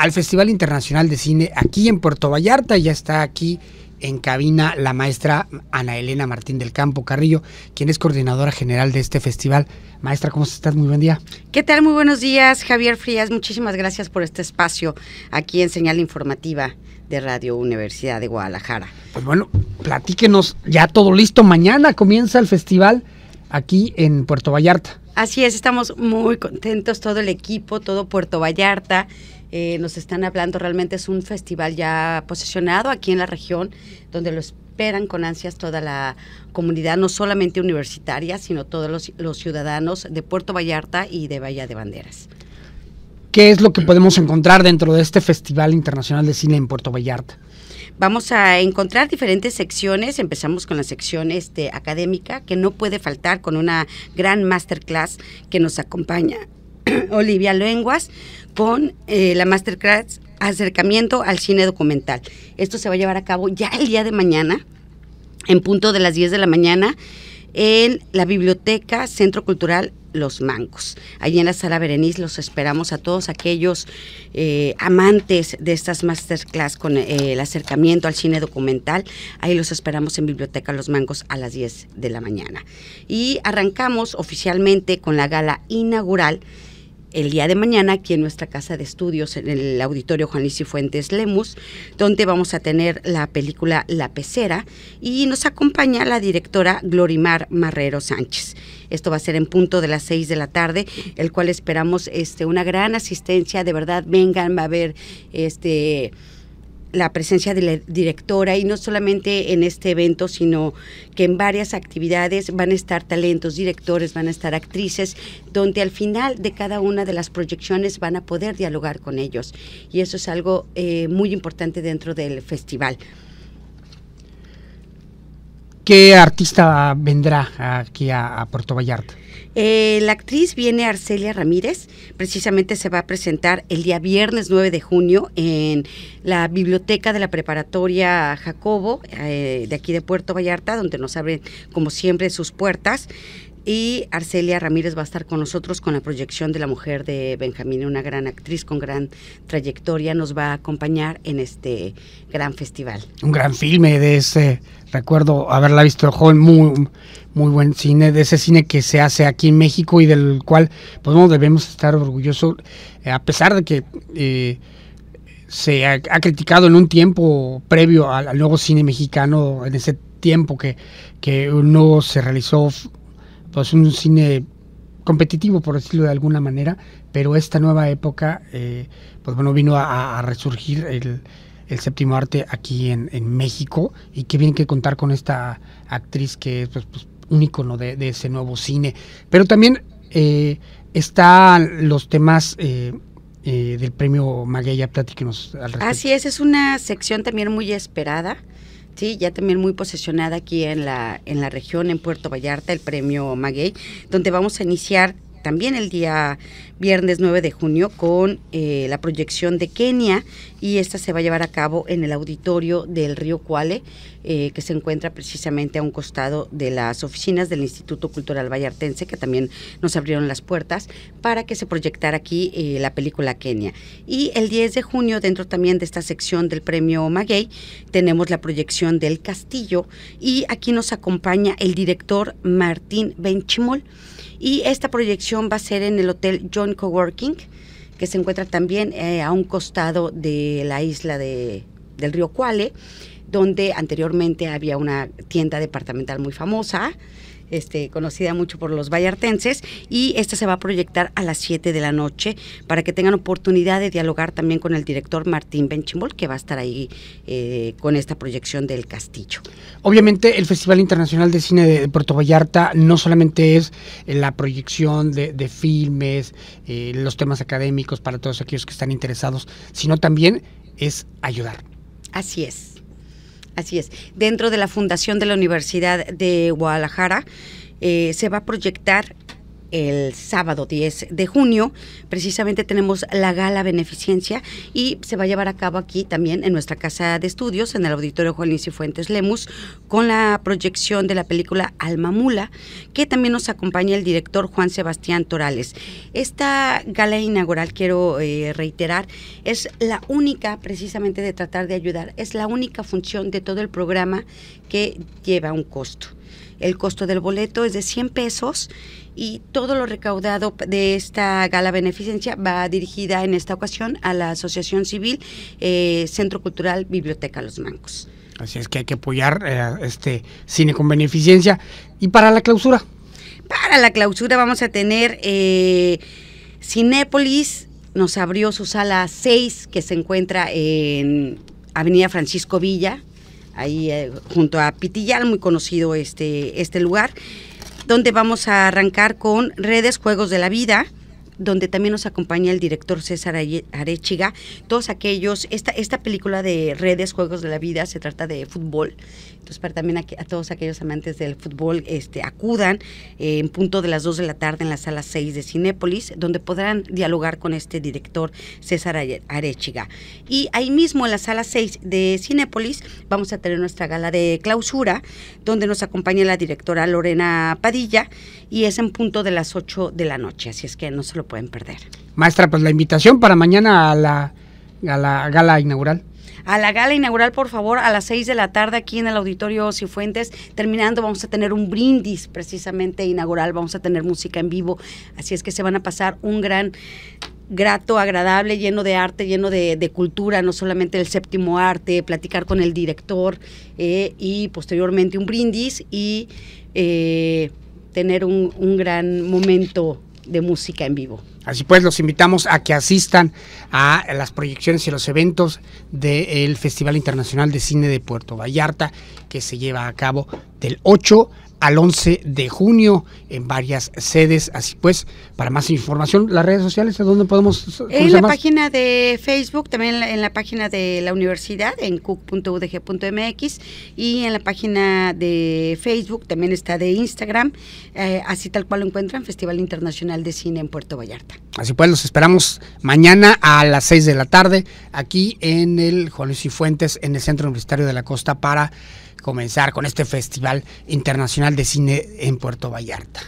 al Festival Internacional de Cine aquí en Puerto Vallarta. Ya está aquí en cabina la maestra Ana Elena Martín del Campo Carrillo, quien es coordinadora general de este festival. Maestra, ¿cómo estás? Muy buen día. ¿Qué tal? Muy buenos días, Javier Frías. Muchísimas gracias por este espacio aquí en Señal Informativa de Radio Universidad de Guadalajara. Pues bueno, platíquenos, ya todo listo. Mañana comienza el festival aquí en Puerto Vallarta. Así es, estamos muy contentos, todo el equipo, todo Puerto Vallarta eh, nos están hablando. Realmente es un festival ya posicionado aquí en la región, donde lo esperan con ansias toda la comunidad, no solamente universitaria, sino todos los, ciudadanos de Puerto Vallarta y de Bahía de Banderas. ¿Qué es lo que podemos encontrar dentro de este Festival Internacional de Cine en Puerto Vallarta? Vamos a encontrar diferentes secciones. Empezamos con la sección este, académica, que no puede faltar con una gran masterclass que nos acompaña Olivia Lenguas con eh, la Masterclass Acercamiento al Cine Documental. Esto se va a llevar a cabo ya el día de mañana, en punto de las 10 de la mañana, en la Biblioteca Centro Cultural Los Mancos. Allí en la sala Berenice los esperamos a todos aquellos eh, amantes de estas masterclass con eh, el acercamiento al cine documental. Ahí los esperamos en Biblioteca Los Mancos a las 10 de la mañana. Y arrancamos oficialmente con la gala inaugural el día de mañana aquí en nuestra casa de estudios, en el auditorio Juan Luis Fuentes Lemus, donde vamos a tener la película La Pecera y nos acompaña la directora Glorimar Marrero Sánchez. Esto va a ser en punto de las 6 de la tarde, el cual esperamos este, una gran asistencia, de verdad, vengan, va a haber este la presencia de la directora y no solamente en este evento, sino que en varias actividades van a estar talentos, directores, van a estar actrices, donde al final de cada una de las proyecciones van a poder dialogar con ellos. Y eso es algo eh, muy importante dentro del festival. ¿Qué artista vendrá aquí a Puerto Vallarta? Eh, la actriz viene Arcelia Ramírez, precisamente se va a presentar el día viernes 9 de junio en la biblioteca de la preparatoria Jacobo, eh, de aquí de Puerto Vallarta, donde nos abren como siempre sus puertas. Y Arcelia Ramírez va a estar con nosotros con la proyección de la mujer de Benjamín, una gran actriz con gran trayectoria, nos va a acompañar en este gran festival. Un gran filme de ese, recuerdo haberla visto joven, muy, muy buen cine, de ese cine que se hace aquí en México y del cual pues, debemos estar orgullosos, eh, a pesar de que... Eh, se ha, criticado en un tiempo previo al, nuevo cine mexicano, en ese tiempo que, que no se realizó pues un cine competitivo, por decirlo de alguna manera, pero esta nueva época, eh, pues bueno, vino a, resurgir el, el, séptimo arte aquí en, México y qué bien que contar con esta actriz que es pues, pues un icono de, ese nuevo cine. Pero también eh, están los temas... Eh, eh, del premio Magueya ya platíquenos al respecto. Así es, es una sección también muy esperada. Sí, ya también muy posesionada aquí en la, en la región, en Puerto Vallarta, el premio Maguey, donde vamos a iniciar también el día viernes 9 de junio con eh, la proyección de Kenia y esta se va a llevar a cabo en el auditorio del río Cuale, eh, que se encuentra precisamente a un costado de las oficinas del Instituto Cultural Vallartense, que también nos abrieron las puertas para que se proyectara aquí eh, la película Kenia. Y el 10 de junio, dentro también de esta sección del premio Maguey, tenemos la proyección del Castillo y aquí nos acompaña el director Martín Benchimol y esta proyección va a ser en el Hotel John Coworking, que se encuentra también eh, a un costado de la isla de, del río Cuale, donde anteriormente había una tienda departamental muy famosa este, conocida mucho por los vallartenses, y esta se va a proyectar a las 7 de la noche para que tengan oportunidad de dialogar también con el director Martín Benchimol, que va a estar ahí eh, con esta proyección del castillo. Obviamente el Festival Internacional de Cine de Puerto Vallarta no solamente es eh, la proyección de, filmes, eh, los temas académicos para todos aquellos que están interesados, sino también es ayudar. Así es. Así es. Dentro de la Fundación de la Universidad de Guadalajara eh, se va a proyectar el sábado 10 de junio. Precisamente tenemos la gala beneficencia y se va a llevar a cabo aquí también en nuestra casa de estudios, en el auditorio Juan Fuentes Lemus, con la proyección de la película Alma Mula, que también nos acompaña el director Juan Sebastián Torales. Esta gala inaugural, quiero eh, reiterar, es la única precisamente de tratar de ayudar, es la única función de todo el programa que lleva un costo. El costo del boleto es de 100 pesos y todo lo recaudado de esta gala beneficencia va dirigida en esta ocasión a la Asociación Civil eh, Centro Cultural Biblioteca Los Mancos. Así es que hay que apoyar eh, este cine con beneficencia. ¿Y para la clausura? Para la clausura vamos a tener eh, Cinépolis, nos abrió su sala 6 que se encuentra en Avenida Francisco Villa, ahí eh, junto a Pitillal, muy conocido este, este lugar donde vamos a arrancar con redes, juegos de la vida, donde también nos acompaña el director César Arechiga. Todos aquellos, esta, esta película de redes, juegos de la vida, se trata de fútbol. Entonces, para también a, todos aquellos amantes del fútbol, este, acudan eh, en punto de las 2 de la tarde en la sala 6 de Cinépolis, donde podrán dialogar con este director César Arechiga. Y ahí mismo en la sala 6 de Cinépolis vamos a tener nuestra gala de clausura, donde nos acompaña la directora Lorena Padilla y es en punto de las 8 de la noche. Así es que no se lo pueden perder. Maestra, pues la invitación para mañana a la, gala inaugural a la gala inaugural, por favor, a las 6 de la tarde aquí en el Auditorio Cifuentes. Terminando, vamos a tener un brindis precisamente inaugural, vamos a tener música en vivo. Así es que se van a pasar un gran grato, agradable, lleno de arte, lleno de, cultura, no solamente el séptimo arte, platicar con el director eh, y posteriormente un brindis y eh, tener un, un gran momento de música en vivo. Así pues, los invitamos a que asistan a las proyecciones y los eventos del Festival Internacional de Cine de Puerto Vallarta, que se lleva a cabo del 8 al 11 de junio en varias sedes. Así pues, para más información, las redes sociales, ¿a dónde podemos? En la página de Facebook, también en la, página de la universidad, en cook.udg.mx y en la página de Facebook, también está de Instagram, eh, así tal cual lo encuentran, Festival Internacional de Cine en Puerto Vallarta. Así pues, los esperamos mañana a las 6 de la tarde aquí en el Juan Luis y Fuentes, en el Centro Universitario de la Costa, para comenzar con este Festival Internacional de Cine en Puerto Vallarta.